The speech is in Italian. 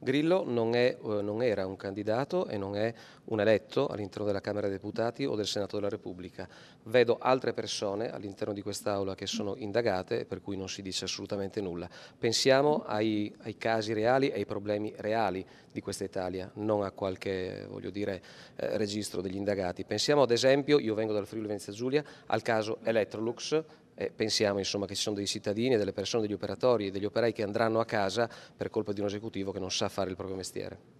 Grillo non, è, eh, non, era un candidato e non è un eletto all'interno della Camera dei Deputati o del Senato della Repubblica. Vedo altre persone all'interno di quest'Aula che sono indagate per cui non si dice assolutamente nulla. Pensiamo ai, ai casi reali e ai problemi reali di questa Italia, non a qualche dire, eh, registro degli indagati. Pensiamo ad esempio, io vengo dal Friuli Venezia Giulia, al caso Electrolux eh, pensiamo insomma, che ci sono dei cittadini, delle persone, degli operatori e degli operai che andranno a casa per colpa di un esecutivo che non sa fare il proprio mestiere.